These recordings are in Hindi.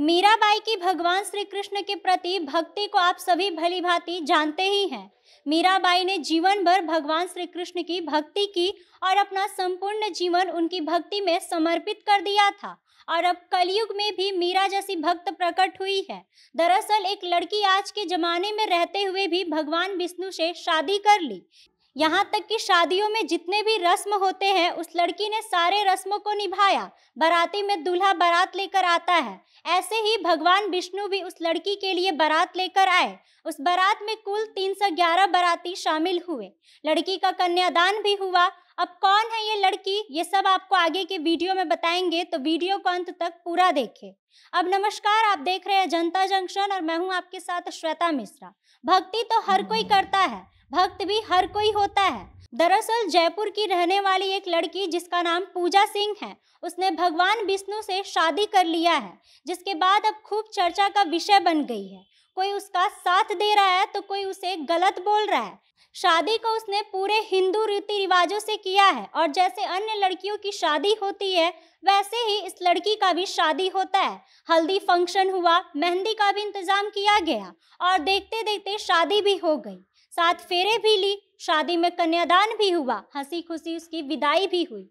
मीराबाई की भगवान श्री कृष्ण के प्रति भक्ति को आप सभी भली भांति जानते ही हैं मीराबाई ने जीवन भर भगवान श्री कृष्ण की भक्ति की और अपना संपूर्ण जीवन उनकी भक्ति में समर्पित कर दिया था और अब कलयुग में भी मीरा जैसी भक्त प्रकट हुई है दरअसल एक लड़की आज के जमाने में रहते हुए भी भगवान विष्णु से शादी कर ली यहाँ तक कि शादियों में जितने भी रस्म होते हैं उस लड़की ने सारे रस्मों को निभाया बराती में दूल्हा बारात लेकर आता है ऐसे ही भगवान विष्णु भी उस लड़की के लिए बारात लेकर आए उस बारात में कुल 311 बाराती शामिल हुए लड़की का कन्यादान भी हुआ अब कौन है ये लड़की ये सब आपको आगे के वीडियो में बताएंगे तो वीडियो को अंत तक पूरा देखें अब नमस्कार आप देख रहे हैं जनता जंक्शन और मैं हूं आपके साथ श्वेता मिश्रा भक्ति तो हर कोई करता है भक्त भी हर कोई होता है दरअसल जयपुर की रहने वाली एक लड़की जिसका नाम पूजा सिंह है उसने भगवान विष्णु से शादी कर लिया है जिसके बाद अब खूब चर्चा का विषय बन गई है कोई उसका साथ दे रहा है तो कोई उसे गलत बोल रहा है शादी को उसने पूरे हिंदू रीति रिवाजों से किया है और जैसे अन्य लड़कियों की शादी होती है वैसे ही इस लड़की का भी शादी होता है हल्दी फंक्शन हुआ मेहंदी का भी इंतजाम किया गया और देखते देखते शादी भी हो गई साथ फेरे भी ली शादी में कन्यादान भी हुआ हंसी खुशी उसकी विदाई भी हुई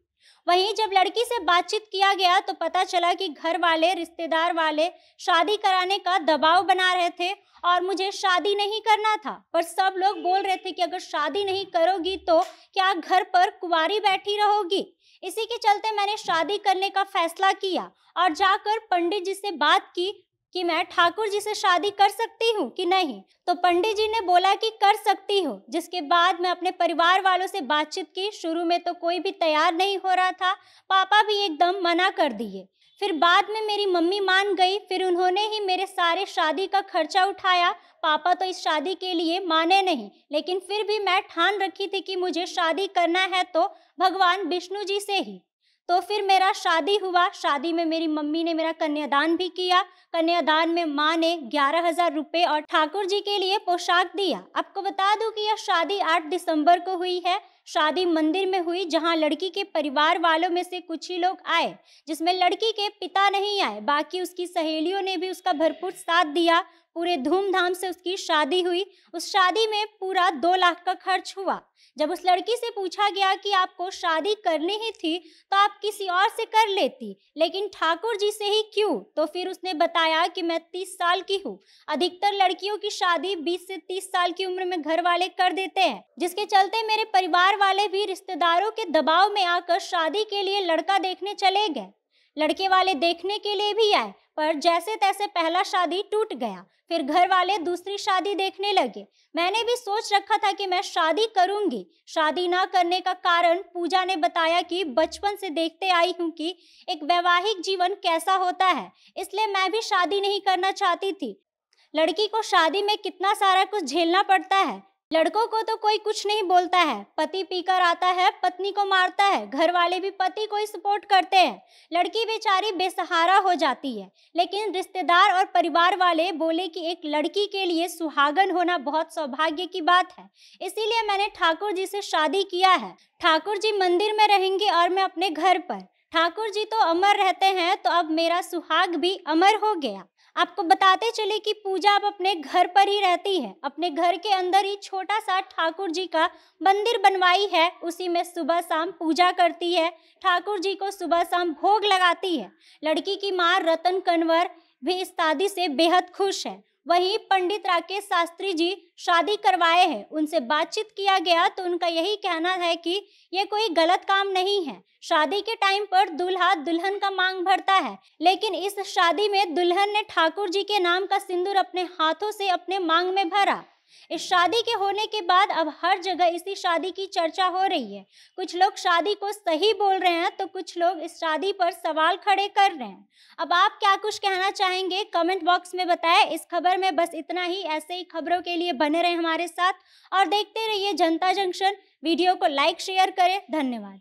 वहीं जब लड़की से बातचीत किया गया तो पता चला कि घर वाले रिश्तेदार वाले शादी कराने का दबाव बना रहे थे और मुझे शादी नहीं करना था पर सब लोग बोल रहे थे कि अगर शादी नहीं करोगी तो क्या घर पर कुवारी बैठी रहोगी इसी के चलते मैंने शादी करने का फैसला किया और जाकर पंडित जी से बात की कि मैं ठाकुर जी से शादी कर सकती हूँ कि नहीं तो पंडित जी ने बोला कि कर सकती हूँ जिसके बाद मैं अपने परिवार वालों से बातचीत की शुरू में तो कोई भी तैयार नहीं हो रहा था पापा भी एकदम मना कर दिए फिर बाद में मेरी मम्मी मान गई फिर उन्होंने ही मेरे सारे शादी का खर्चा उठाया पापा तो इस शादी के लिए माने नहीं लेकिन फिर भी मैं ठान रखी थी कि मुझे शादी करना है तो भगवान विष्णु जी से ही तो फिर मेरा शादी हुआ शादी में मेरी मम्मी ने मेरा कन्यादान भी किया कन्यादान में माँ ने ग्यारह हजार रुपये और ठाकुर जी के लिए पोशाक दिया आपको बता दूं कि यह शादी 8 दिसंबर को हुई है शादी मंदिर में हुई जहां लड़की के परिवार वालों में से कुछ ही लोग आए जिसमें लड़की के पिता नहीं आए बाकी उसकी सहेलियों ने भी उसका भरपूर साथ दिया पूरे धूमधाम से उसकी शादी हुई उस शादी में पूरा दो लाख का खर्च हुआ जब उस लड़की से पूछा गया कि आपको शादी करनी ही थी तो आप किसी और से कर लेती लेकिन ठाकुर जी से ही क्यों तो फिर उसने बताया बताया कि मैं तीस साल की हूँ अधिकतर लड़कियों की शादी बीस से तीस साल की उम्र में घर वाले कर देते हैं जिसके चलते मेरे परिवार वाले भी रिश्तेदारों के दबाव में आकर शादी के लिए लड़का देखने चले गए लड़के वाले देखने के लिए भी आए पर जैसे तैसे पहला शादी टूट गया फिर घर वाले दूसरी शादी देखने लगे मैंने भी सोच रखा था कि मैं शादी करूंगी शादी ना करने का कारण पूजा ने बताया कि बचपन से देखते आई हूँ कि एक वैवाहिक जीवन कैसा होता है इसलिए मैं भी शादी नहीं करना चाहती थी लड़की को शादी में कितना सारा कुछ झेलना पड़ता है लड़कों को तो कोई कुछ नहीं बोलता है पति पीकर आता है पत्नी को मारता है घर वाले भी पति को ही सपोर्ट करते हैं लड़की बेचारी बेसहारा हो जाती है लेकिन रिश्तेदार और परिवार वाले बोले कि एक लड़की के लिए सुहागन होना बहुत सौभाग्य की बात है इसीलिए मैंने ठाकुर जी से शादी किया है ठाकुर जी मंदिर में रहेंगे और मैं अपने घर पर ठाकुर जी तो अमर रहते हैं तो अब मेरा सुहाग भी अमर हो गया आपको बताते चले कि पूजा आप अपने घर पर ही रहती है अपने घर के अंदर ही छोटा सा ठाकुर जी का मंदिर बनवाई है उसी में सुबह शाम पूजा करती है ठाकुर जी को सुबह शाम भोग लगाती है लड़की की माँ रतन कन्वर भी इस शादी से बेहद खुश है वहीं पंडित राकेश शास्त्री जी शादी करवाए हैं उनसे बातचीत किया गया तो उनका यही कहना है कि ये कोई गलत काम नहीं है शादी के टाइम पर दूल्हा दुल्हन का मांग भरता है लेकिन इस शादी में दुल्हन ने ठाकुर जी के नाम का सिंदूर अपने हाथों से अपने मांग में भरा इस शादी के होने के बाद अब हर जगह इसी शादी की चर्चा हो रही है कुछ लोग शादी को सही बोल रहे हैं तो कुछ लोग इस शादी पर सवाल खड़े कर रहे हैं अब आप क्या कुछ कहना चाहेंगे कमेंट बॉक्स में बताएं इस खबर में बस इतना ही ऐसे ही खबरों के लिए बने रहें हमारे साथ और देखते रहिए जनता जंक्शन वीडियो को लाइक शेयर करें धन्यवाद